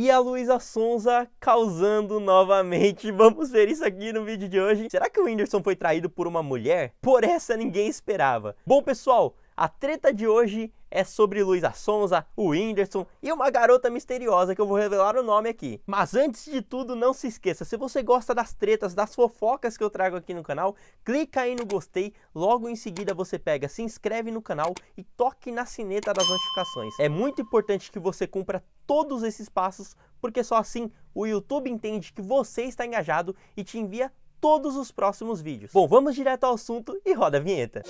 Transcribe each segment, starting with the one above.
e a Luísa Sonza causando novamente. Vamos ver isso aqui no vídeo de hoje. Será que o Whindersson foi traído por uma mulher? Por essa ninguém esperava. Bom, pessoal, a treta de hoje é sobre Luísa Sonza, o Whindersson e uma garota misteriosa que eu vou revelar o nome aqui. Mas antes de tudo, não se esqueça, se você gosta das tretas, das fofocas que eu trago aqui no canal, clica aí no gostei, logo em seguida você pega, se inscreve no canal e toque na sineta das notificações. É muito importante que você cumpra todos esses passos, porque só assim o YouTube entende que você está engajado e te envia todos os próximos vídeos. Bom, vamos direto ao assunto e roda a vinheta.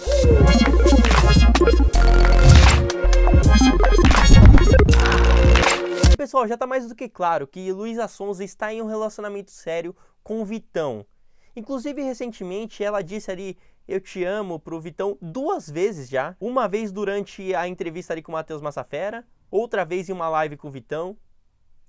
Pessoal, já está mais do que claro que Luísa Sonza está em um relacionamento sério com o Vitão. Inclusive, recentemente, ela disse ali eu te amo pro Vitão duas vezes já. Uma vez durante a entrevista ali com o Matheus Massafera, outra vez em uma live com o Vitão.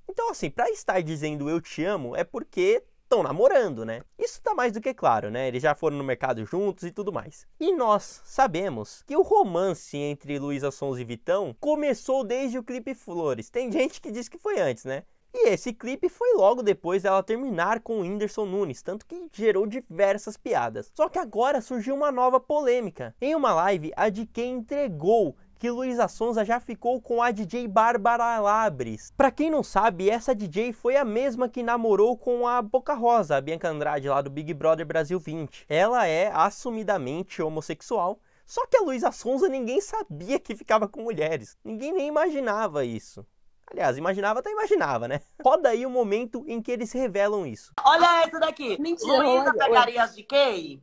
Então, assim, pra estar dizendo eu te amo é porque estão namorando, né? Isso tá mais do que claro, né? Eles já foram no mercado juntos e tudo mais. E nós sabemos que o romance entre Luísa Sons e Vitão começou desde o clipe Flores. Tem gente que diz que foi antes, né? E esse clipe foi logo depois dela terminar com o Whindersson Nunes, tanto que gerou diversas piadas. Só que agora surgiu uma nova polêmica. Em uma live, a de quem entregou que Luísa Sonza já ficou com a DJ Bárbara Labres. Pra quem não sabe, essa DJ foi a mesma que namorou com a Boca Rosa, a Bianca Andrade lá do Big Brother Brasil 20. Ela é assumidamente homossexual, só que a Luísa Sonza ninguém sabia que ficava com mulheres. Ninguém nem imaginava isso. Aliás, imaginava até imaginava, né? Roda aí o momento em que eles revelam isso. Olha essa daqui. Mentira. Luísa pegaria as de quem?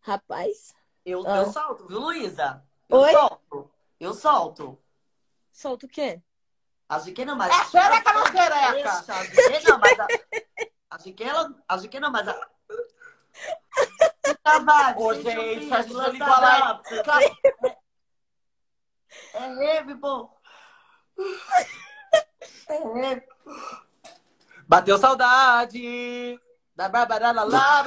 Rapaz. Eu, ah. eu salto, viu, Luísa? Oi? solto. Eu solto. Solto o quê? A Giquena, mas. É xereca não xereca! Deixa, a Giquena, mas. A, a Giquena, a mas. A... Trabalho, Ô, gente, a gente falar. Tá tá, é, é pô. É heavy. Bateu saudade da Bárbara lá,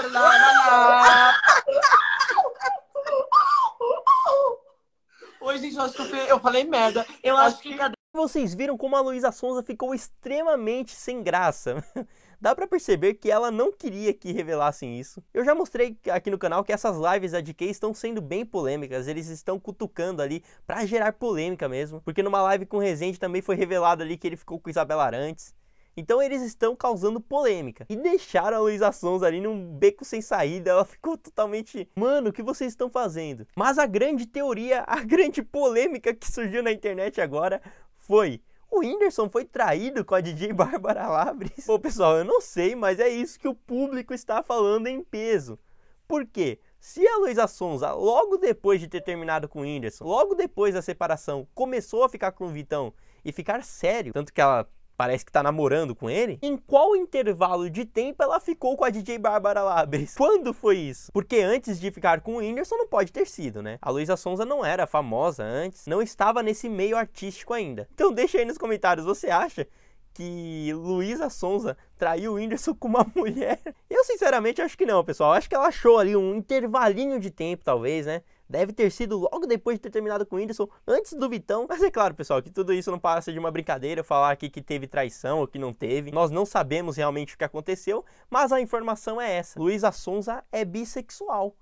gente, eu acho que eu, falei merda. Eu acho, acho que... que. Vocês viram como a Luísa Sonza ficou extremamente sem graça. Dá para perceber que ela não queria que revelassem isso. Eu já mostrei aqui no canal que essas lives da DK estão sendo bem polêmicas, eles estão cutucando ali para gerar polêmica mesmo, porque numa live com o Rezende também foi revelado ali que ele ficou com Isabela Arantes. Então eles estão causando polêmica. E deixaram a Luísa Sons ali num beco sem saída. Ela ficou totalmente. Mano, o que vocês estão fazendo? Mas a grande teoria, a grande polêmica que surgiu na internet agora foi. O Whindersson foi traído com a DJ Bárbara Labris. Pô, pessoal, eu não sei, mas é isso que o público está falando em peso. Por quê? Se a Luísa Sonza, logo depois de ter terminado com o Whindersson, logo depois da separação, começou a ficar com o Vitão e ficar sério, tanto que ela parece que tá namorando com ele, em qual intervalo de tempo ela ficou com a DJ Bárbara Labres? Quando foi isso? Porque antes de ficar com o Whindersson não pode ter sido, né? A Luísa Sonza não era famosa antes, não estava nesse meio artístico ainda. Então deixa aí nos comentários, você acha que Luísa Sonza traiu o Whindersson com uma mulher? Eu sinceramente acho que não, pessoal. acho que ela achou ali um intervalinho de tempo, talvez, né? Deve ter sido logo depois de ter terminado com o Whindersson, antes do Vitão. Mas é claro, pessoal, que tudo isso não passa de uma brincadeira, falar aqui que teve traição ou que não teve. Nós não sabemos realmente o que aconteceu, mas a informação é essa. Luísa Sonza é bissexual.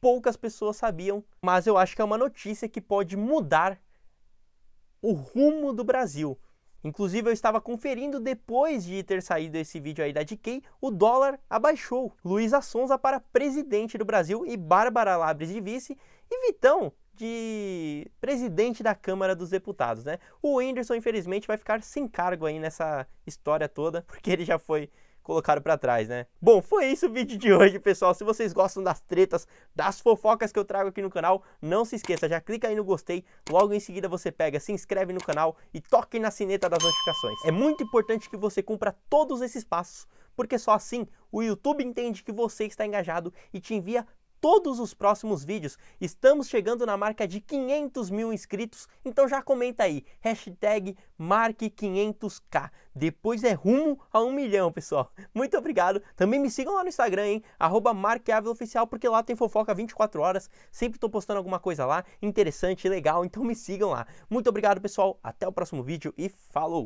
Poucas pessoas sabiam, mas eu acho que é uma notícia que pode mudar o rumo do Brasil. Inclusive, eu estava conferindo depois de ter saído esse vídeo aí da DK, o dólar abaixou. Luísa Sonza para presidente do Brasil e Bárbara Labres de vice, e Vitão de presidente da Câmara dos Deputados, né? O Whindersson, infelizmente, vai ficar sem cargo aí nessa história toda, porque ele já foi colocado para trás, né? Bom, foi isso o vídeo de hoje, pessoal. Se vocês gostam das tretas, das fofocas que eu trago aqui no canal, não se esqueça, já clica aí no gostei, logo em seguida você pega, se inscreve no canal e toque na sineta das notificações. É muito importante que você cumpra todos esses passos, porque só assim o YouTube entende que você está engajado e te envia todos os próximos vídeos. Estamos chegando na marca de 500 mil inscritos, então já comenta aí, hashtag marque500k. Depois é rumo a um milhão, pessoal. Muito obrigado. Também me sigam lá no Instagram, hein? Arroba Oficial, porque lá tem fofoca 24 horas. Sempre estou postando alguma coisa lá, interessante, legal, então me sigam lá. Muito obrigado, pessoal. Até o próximo vídeo e falou!